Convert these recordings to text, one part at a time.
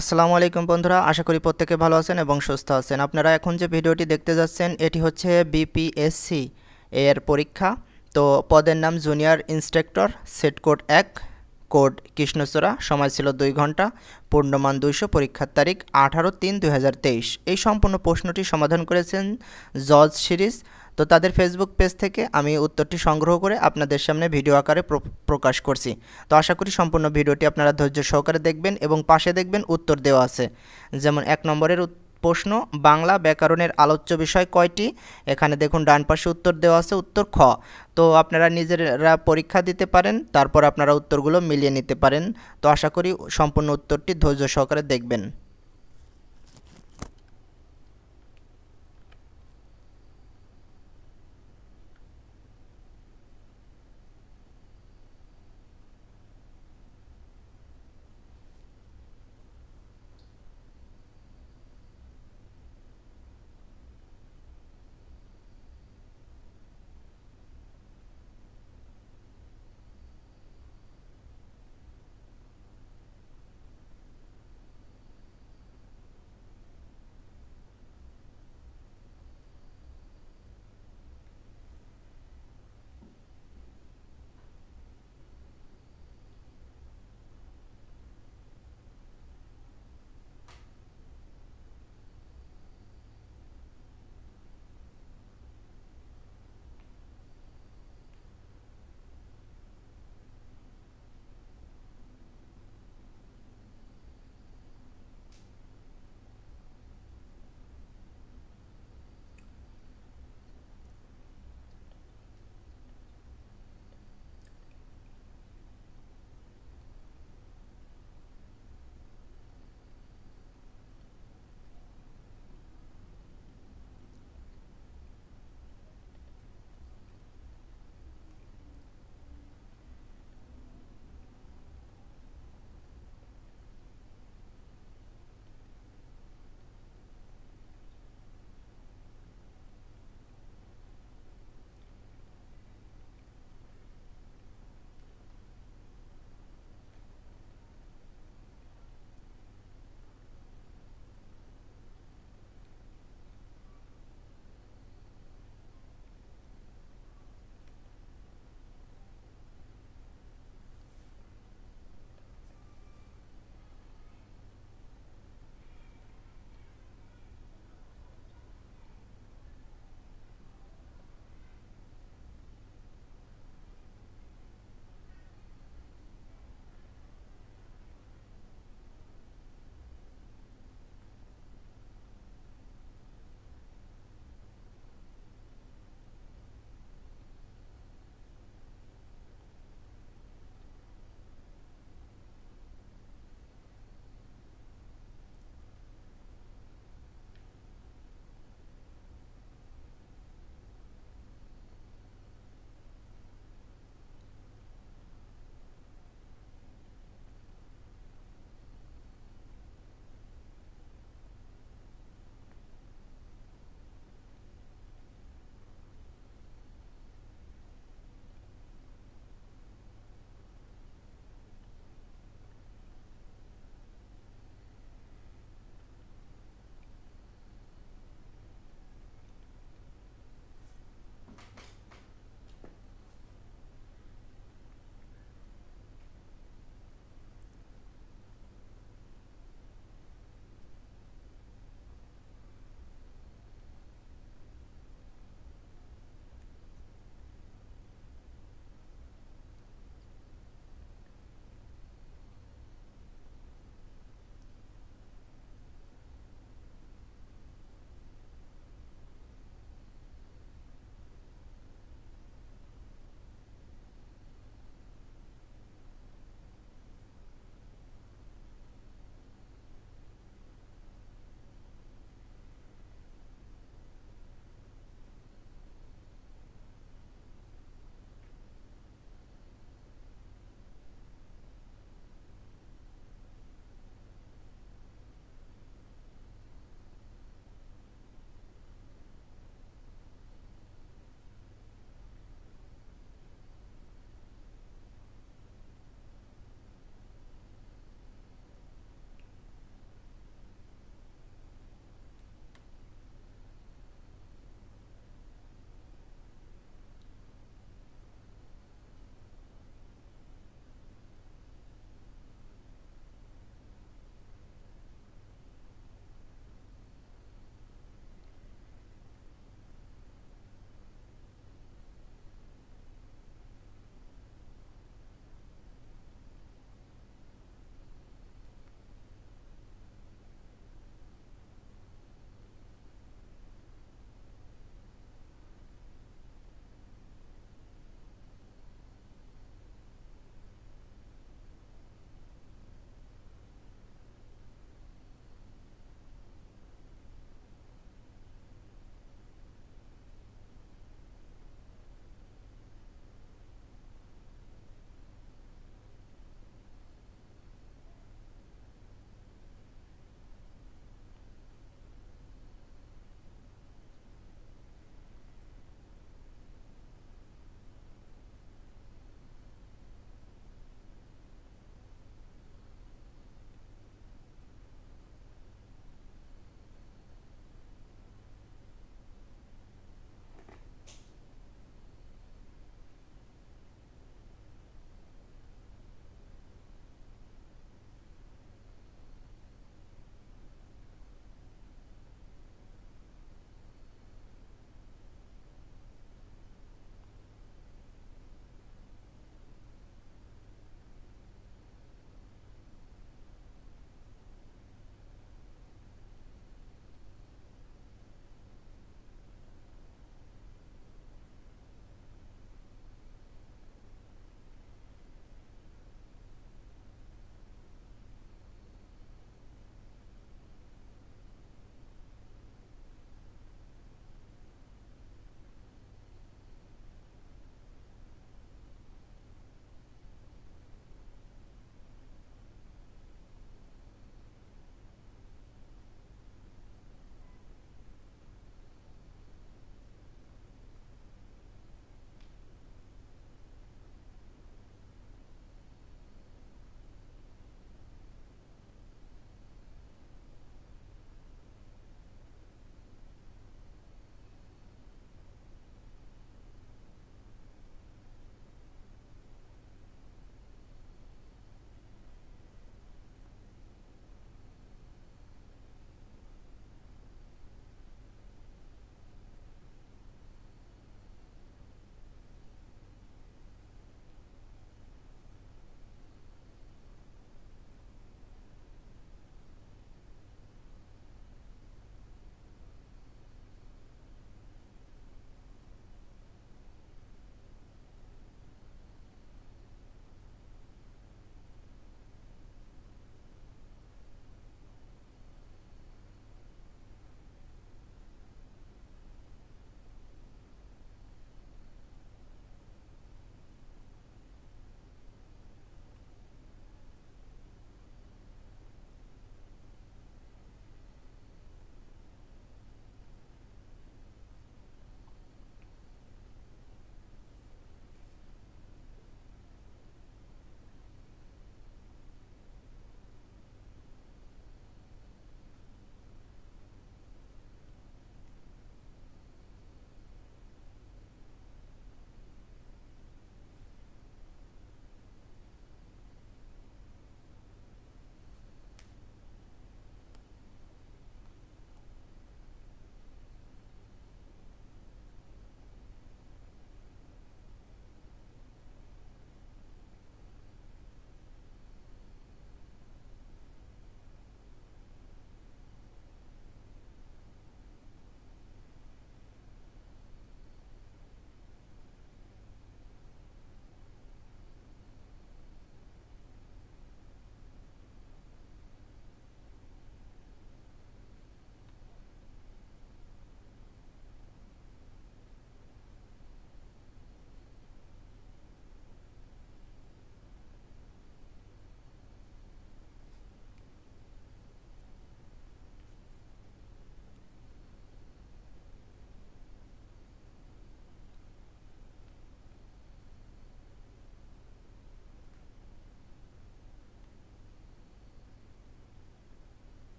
আসসালামু আলাইকুম বন্ধুরা আশা করি প্রত্যেকে ভালো আছেন এবং সুস্থ আছেন আপনারা এখন যে ভিডিওটি দেখতে যাচ্ছেন এটি হচ্ছে বিপিএসসি এর পরীক্ষা তো পদের নাম জুনিয়র ইন্সট্রাক্টর সেট কোড এক কোড কৃষ্ণচূড়া সময় ছিল দুই ঘন্টা পূর্ণমান দুইশো পরীক্ষার তারিখ আঠারো তিন দুই এই সম্পূর্ণ প্রশ্নটি সমাধান করেছেন জজ সিরিজ তো তাদের ফেসবুক পেজ থেকে আমি উত্তরটি সংগ্রহ করে আপনাদের সামনে ভিডিও আকারে প্রকাশ করছি তো আশা করি সম্পূর্ণ ভিডিওটি আপনারা ধৈর্য সহকারে দেখবেন এবং পাশে দেখবেন উত্তর দেওয়া আছে যেমন এক নম্বরের প্রশ্ন বাংলা ব্যাকরণের আলোচ্য বিষয় কয়টি এখানে দেখুন ডান পাশে উত্তর দেওয়া আছে উত্তর খ তো আপনারা নিজেরা পরীক্ষা দিতে পারেন তারপর আপনারা উত্তরগুলো মিলিয়ে নিতে পারেন তো আশা করি সম্পূর্ণ উত্তরটি ধৈর্য সহকারে দেখবেন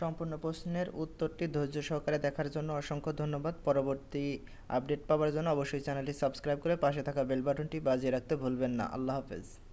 সম্পূর্ণ প্রশ্নের উত্তরটি ধৈর্য সহকারে দেখার জন্য অসংখ্য ধন্যবাদ পরবর্তী আপডেট পাওয়ার জন্য অবশ্যই চ্যানেলটি সাবস্ক্রাইব করে পাশে থাকা বেল বাটনটি বাজিয়ে রাখতে ভুলবেন না আল্লাহ হাফেজ